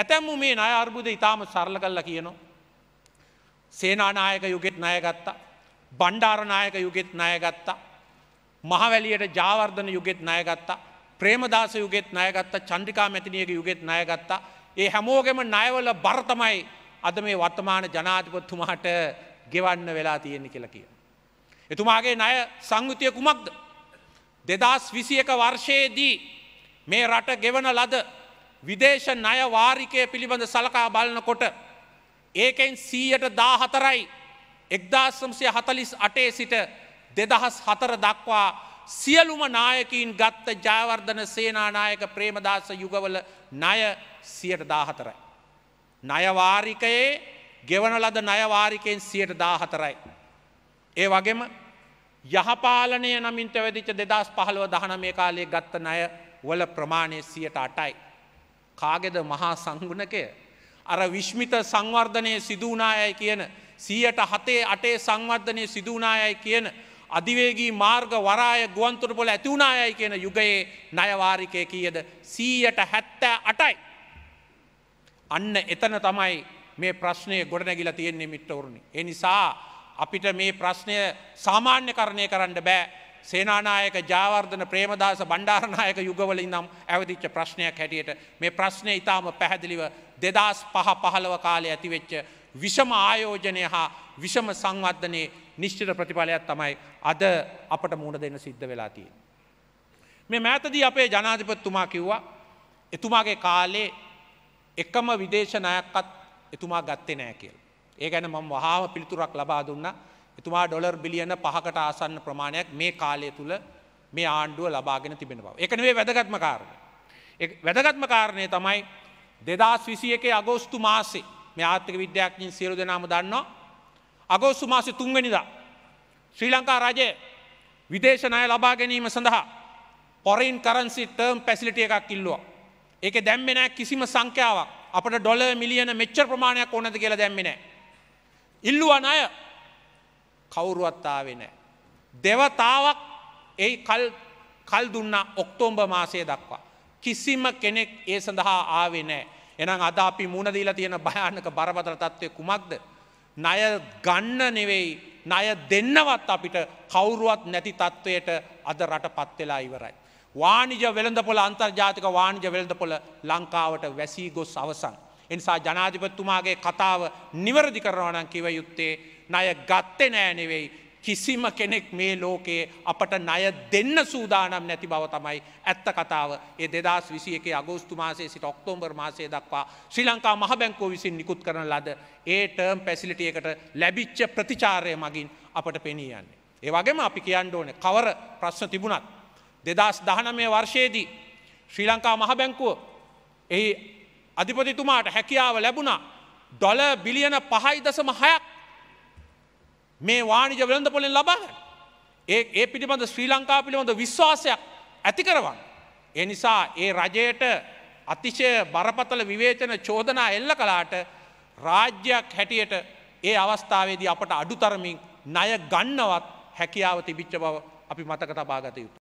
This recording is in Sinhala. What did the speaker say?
ඇතැම්ම මේ නය අර්බුද ඉතාම සරල කල්ල කියනවා. සේනානායක යුගෙත් නයගත්තා. බණ්ඩාරනායක යුගෙත් නයගත්තා. මහවැලියට ජාවර්ධන යුගෙත් නයගත්තා. ප්‍රේමදාස යුගෙත් නයගත්තා චන්ද්‍රිකා මැතිනියක යුගෙත් නයගත්තා. ඒ හැමෝගෙම නයවල බරතමයි අද මේ වර්තමාන ජනාධිපත්තුමාට ගෙවන්න වෙලා තියෙන්නේ කියලා කිය. එතුමාගේ ණය සංයුතිය කුමක්ද. දෙදස් විසියක වර්ෂයේදී මේ රට ගෙවන ලද විදේශ ණය වාරිකය පිළිබඳ සලකා බලනකොට ඒකෙන් සීයට දාහතරයි එක්දාසම්සය හතලිස් අටේ සිට දෙදහස් හතර දක්වා සියලුම නායකින් ගත්ත ජයවර්ධන සේනානායක ප්‍රේමදාස යුගවල ණය සියට දාහතරයි. නයවාරිකයේ ගෙවන ලද නයවාරිකයෙන් සියට දාහතරයි. ඒ වගේම යහපාලනය නමින් පැවදිච දෙදස් පහළුව දහන මේ කාලේ ගත්ත නය වල ප්‍රමාණය සියට අටයි. කාගෙද මහා සංගුණකය. අර විශ්මිත සංවර්ධනය සිදුවනායයි කියන සියයට හතේ අටේ සංවර්ධනය සිදුවනායයි කියන අධිවේගී මාර්ග වරාය ගුවන්තුරපොල ඇතිවුණනායයි කියන යුගයේ නයවාරිකය කියද සීයට හැත්තෑ අටයි. අන්න එතන තමයි මේ ප්‍රශ්නය ගොඩනැගිලා තියෙන්නේ මිට්ටවරුණි. එනිසා අපිට මේ ප්‍රශ්නය සාමාන්‍ය කරණය කරන්න බෑ සේනානායක ජාවර්ධන ප්‍රේමදාස බණ්ඩාරණයක යුගවලින් නම් ඇවතිච්ච ප්‍රශ්නයක් හැටියට මේ ප්‍රශ්නය ඉතාම පැහැදිලිව දෙදස් පහ පහළව කාලය ඇතිවෙච්ච විෂම ආයෝජනය හා විෂම සංවර්ධනයේ නිශ්චිත ප්‍රතිඵලයක් තමයි අද අපට මුණ දෙන්න සිද්ධ වෙලා තිය. මේ මෑතදී අපේ ජනාධිපත්තුමා කිව්වා එතුමාගේ කාලේ එකම විදේශ නයක්කත් එතුමා ගත්තේ නෑ කියල්. ඒ ගැන මම වහාම පිළිතුරක් ලබා දුන්නා එතුමා ඩොලර් බිලියන පහකට ආසන්න ප්‍රමාණයක් මේ කාලය තුළ මේ ආණ්ඩුව ලබාගෙන තිබෙන බව. එකනවේ වැදගත්ම කාරණ. වැදගත්ම කාරණය තමයි දෙදස් විසිය එක අගෝස්තු මාසේ මේ ආර්ථික විද්‍යාඥින් සියලු දෙනාම දන්නවා. අගෝස්තු මාසි තුන්ගනිදා. ශ්‍රී ලංකා රජය විදේශනය ලබා ගැනීම සඳහා පොරින් කරන්සි තර්ම් පැසිලිටිය එකක් ඉල්ලවා. ඒක දැම්මෙනෑ කිසිම සංඛ්‍යාවක් අපට ඩොල මිලියන මෙච්චර ප්‍රමාණයක් ඕනද කියලා දැම්මෙනෑ. ඉල්ලුවන් අය කවුරුවත් ආවේ නෑ. දෙවතාවක් ඒ කල් දුන්න ඔක්තෝම්බ මාසය දක්වා. කිසිම කෙනෙක් ඒ සඳහා ආවේ නෑ. එනම් අද අපි මුණදීලා තියෙන භයානක බරපතල තත්ත්වය කුමක්ද. ණය ගන්න නෙවෙයි ණය දෙන්නවත් අපිට කවුරුවත් නැති තත්ත්වයට අද රට පත්වෙලා ඉවරයි. වානිජ වෙළඳපොළ අන්තර්ජාතික වානිජ වෙළඳපොළ ලංකාවට වැසී ගොස් අවසන්. එනිසා ජනාධිපත්තුමාගේ කතාව නිවැරදි කරනවනන් කිව යුත්තේ ණය ගත්තෙ නෑනෙවෙයි. කිසිම කෙනෙක් මේ ලෝකයේ අපට ණය දෙන්න සූදානම් නැති බව තමයි ඇත්ත කතාව ඒ දෙදස් විසියක අගෝස්තු මාසේ සිට ඔක්තෝම්බර් මාසේ දක්වා ශ්‍රී ලංකා මහබැංකෝ විසින් නිකුත් කරන ලද ඒ ටර්ම් පැසිලිටියකට ලැබිච්ච ප්‍රතිචාරය මගින් අපට පෙනීයන්නේ. ඒ වගේම අපි කියන්න ඕන කවර ප්‍රශ්න තිබුණත්. දෙදස් දහනමය වර්ෂයේදී ශ්‍රී ලංකා මහබැංකුව එහි අධිපතිතුමාට හැකියාව ලැබුණා ඩොල බිලියන පහයි දසම හයක් මේ වානිජ වෙළඳ පොලින් ලබාග ඒ ඒ පිටිබඳ ශ්‍රී ලංකා පිළිබඳ විශ්වාසයක් ඇති කරවන්න. එනිසා ඒ රජයට අතිශය බරපතල විවේචන චෝදනා එල්ල කලාට රාජ්‍යයක් හැටියට ඒ අවස්ථාවේදී අපට අඩුතරමින් ණය ගන්නවත් හැකියාව තිබිච්ච බව අපි මතක තබාගත යුතු.